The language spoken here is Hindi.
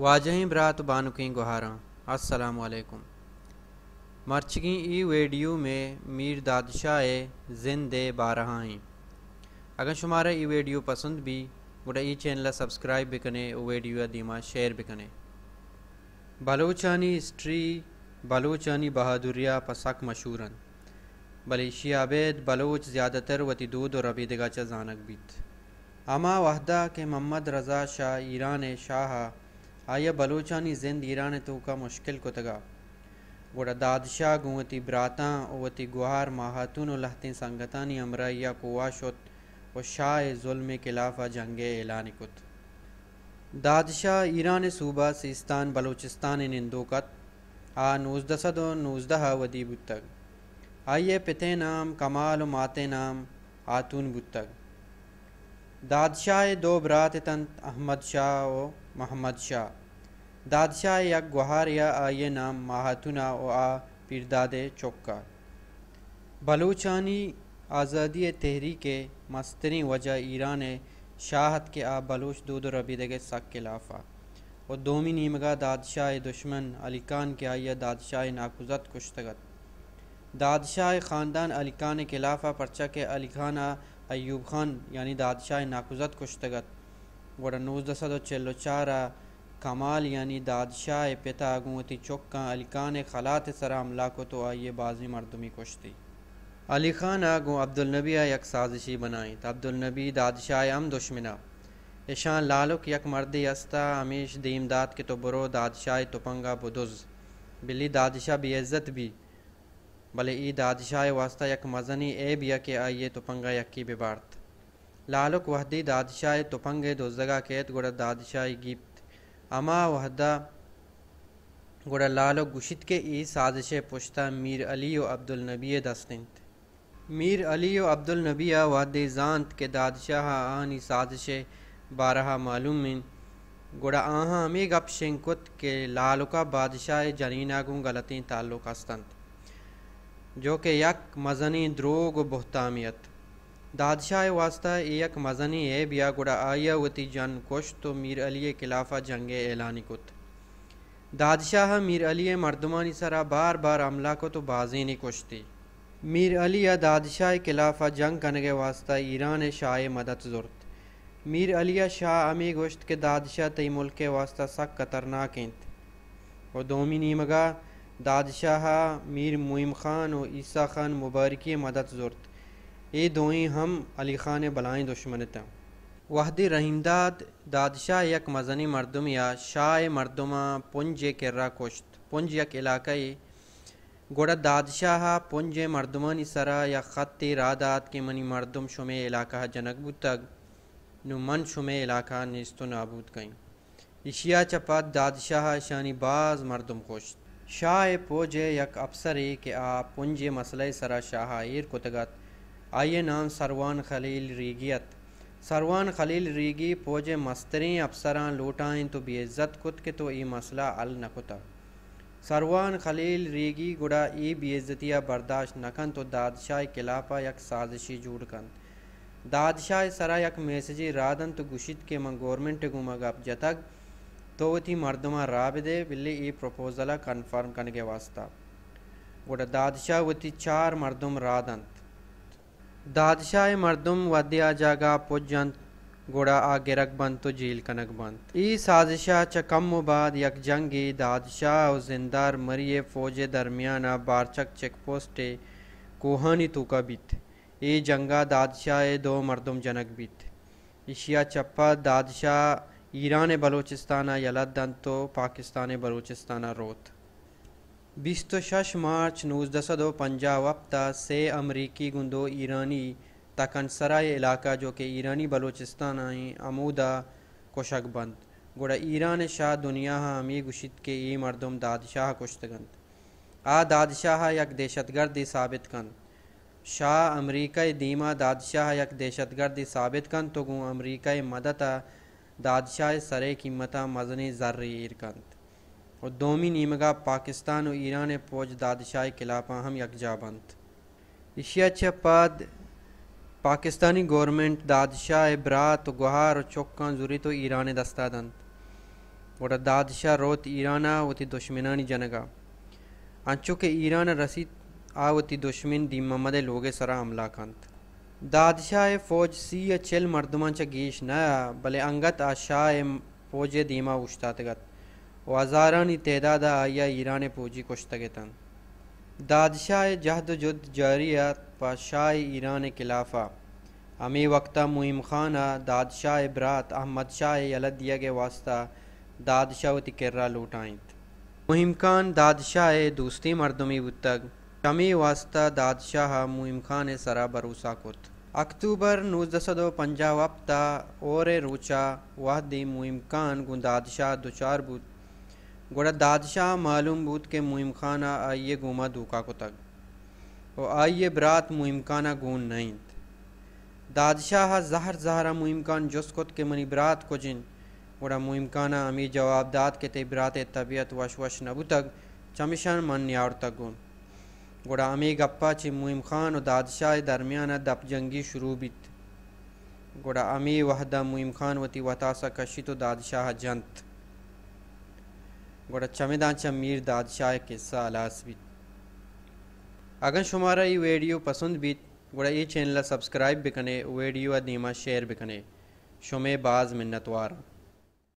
वाजहीं बरात बानुकी गुहारा असलकुम मर्चगी ई वीडियो में मीर दादशाह जिंदे बारहाएँ अगर शुमारा ई वीडियो पसंद भी गुड़ा ई चैनल सब्सक्राइब भी कने वीडियो दीमा शेयर भी कने बलोचानी हिस्ट्री बलोचानी बहादुरिया पसक मशहूरन भले शियाबेद बलोच ज़्यादातर वती दूध और अबीदगा चा जानक बीत अमा वहदा के मोहम्मद रज़ा शाह ईरान शाह आया बलोचानी जिंद ईरान तो का मुश्किल कुतगा गोड़ा दादशाह गुवती ब्रातां ओवती गुहार माहतुन लहते संगतानी अमरैया कुआशोत व शाह जुल्म खिलाफ जंग ऐलान कुत दादशाह ईरान सूबा सिस्तान बलूचिस्तान कत आ नूजद नूजदह वदी बुतग आइए पिथे नाम कमाल माते नाम आतून बुतग दादशाह दो ब्रात तंत अहमद शाह व मोहम्मद शाह दादशाह या गुहार या आये नाम महातुना आ पिरदादे चौका बलूचानी आज़ादी तहरीक मस्तरी वजह ईरान शाहत के आ बलूच दूध के सक के लाफा और दोमी नीमगा दादशाह दुश्मन अली खान के आया दादशाह नाकुजत कुश्तगत दादशाह ख़ानदान अली खान खिलाफा पर्चा के अली खान अयूब खान यानी दादशाह नाकुजत कुश्तगत वड़नूजदसद चारा कमाल यानी दादशाह पिता गुंती चौक अली खान खलात सरा हमला को तो आइए बाजी मरदमी कुश्ती अली खान गु अब्दुलनबी यक साजिशी बनाई तो अब्दुलनबी दादशाह अम दुश्मना ईशान लालुक यक मर्दी अस्ता दीम दीमदाद के तो बुरो दादशाह तुपंगा तो बुदुज बिली दादशाह भी इज्जत भी भले ई दादशाह वास्ता यक मजनी ए भी यक आइए तुपंगा तो यक की बिबारत लालुक वहदी दादशाह तुफंग दुजगा कैत गुड़ दादशाह गिप्त अमा वहदा गुड़ लालुक गुशित के ई साजिश पुश्ता मीर अली व अब्दुलनबी नबी दस्तिंत मीर अली व अब्दुल वहद जान्त के दादशाह आनी साजिश बारहा मालूम गुड़ा आहा हमें गप शिंकुत के लालुका बादशाह जनीना जनीनागुं गलती ताल्लुक अस्तंत जो के यक मजनी द्रोग बहुतामियत दादशाह वास्ता एक मजनी है बिया गुड़ा आया वती जन कोश तो मीर अली खिलाफा जंग एलानी कुत दादशाह मीर अली मर्दमानी सरा बार बार अमला को तो बाजी नहीं थी मीर अली या दादशाह खिलाफा जंग करने के वास्ता ईरान शाह मदद जरूरत मीर अलिया शाह अमी गोश्त के दादशाह तई मुल्क के वास्ता सख खतरनाक इंत और दोमी नीमगा दादशाह मीर मुइम खान और ईसा खान मुबारकी मदद जरूरत ये दोई हम अली खान बलाएँ दुश्मन तें वहदी रहीमदाद दादशाह यक मजनी मरदम या शाह मरदमा पुंज किर्रा कोश्त पुंज यक इलाकई गोड़ा दादशाह पुंज मरदमानी सरा या ख़त रादात के मनी मरदम शुमे इलाका जनकबू तक नुमन शुमे इलाका नस्त नाबूद कई इशिया चपात दादशाह शानी बाज मरदम कुश्त शाह पोज यक अफसर के आ पुंज मसल सरा शाह इर कुतगत आइए नाम सरवान खलील रीगियत सरवान खलील रीगी पोजे मस्तरी अफसरान लूटाएं तो बेजत कुत के तो ई मसला अल न खुता सरवान खलील रीगी गुड़ा ई बेज़तिया बर्दाश्त न कन तो दादशाह किलापा यक साजिशी जूड़ कन दादशाह सरा यक मैसेजी रादन तो गुशित के मंग गवर्नमेंट गुम गप जतक तो थी मर्दमा राबदे बिल्ली ई प्रपोजला कन्फर्म कन के वास्ता गुड़ा दादशाह वती चार मर्दम रादंत दादशाह मरदम वदिया जागा पुजंत गोड़ा आगे रकबंद तो झील कनक बंत ई साजिशा चकम बाद यक जंगी दादशाह और जिंदार मरिए फौज दरमियाना बारचक चेक पोस्टे कोहानी तुका बीत ई जंगा दादशाह दो मरदम जनक बीत इशिया चप्पा दादशाह ईरान बलूचिस्ताना यलत दंतो पाकिस्तान बलूचिस्ताना रोत 26 मार्च पंजा वक्त से अमरीकी गुंदो ईरानी सराय इलाका जो कि ईरानी बलोचिस्तान आई आमूदा कोशकबंद गुड़ा ईरान शाह दुनिया अमी गुशित के ई मरदम दादशाह कुश्तगंद आ दादशाह यक दहशतगर्दी साबित कन शाह अमरीका दीमा दादशाह यक दहशतगर्दी साबित कन तो गु अमरीका मदद दादशाह सरे कीमत मजनी जर्र ईर और दोमी नीमगा पाकिस्तान और ईरान फौज दादशाह खिलाफ अहम इशिया एशिया पद पाकिस्तानी गवर्नमेंट दादशाह बरात गुहार और चौका जुरी तो ईरान दस्तादंत और दादशाह रोत ईराना वती दुश्मनानी जनगा अंचु के ईरान रसी आवती दुश्मन दी ममद लोगे सरा हमला कंत दादशाह फौज सी चिल मर्दमा च गीश नया भले अंगत आशाह फौज दीमा उश्तातगत वाजारानी तहदाद आया ईरान पूजी तन दादशाह जहद जहदजुद जारिया पाशाह ईरान खिलाफा अमी वक्ता मुहिम आ दादशाह बरात अहमद शाह अलदिया के वास्ता दादशाह लूट लूटाइंत मुहिम खान दादशाह दूसरी मरदमी बुतग शमी वास्ता दादशाह मुहिम खान सरा भरोसा कुत अक्टूबर नू दसदो पंजा वप्ता और रूचा दी मुहिम खान गुंदादशाह दुचार बुत गोड़ा दादशाह मालूम बूत के मुहिम खाना आइए गुमा दूका को तक और आइए बरात मुहिम खाना गून नहीं दादशाह जहर जहरा मुहिम खान जस्कुत के मनी बरात को जिन गोड़ा मुहिम खाना अमीर जवाब दाद के ते बरात तबियत वश वश नबू तक चमिशन मन न्यार तक गुन गोड़ा अमी गप्पा ची मुहिम खान और दादशाह दरमियाना दप जंगी शुरू बीत गोड़ा अमी वहदा मुहिम खान वती वतासा कशी तो दादशाह जंत ගොඩ චමීර් දාදශාය කෙස්සා අලාස්විත් अगर हमारा ये वीडियो पसंद भी गुड़ा ये चैनल सब्सक्राइब भी करें वीडियो दीमा शेयर भी करें शुमे बाज़ मिन्नतवार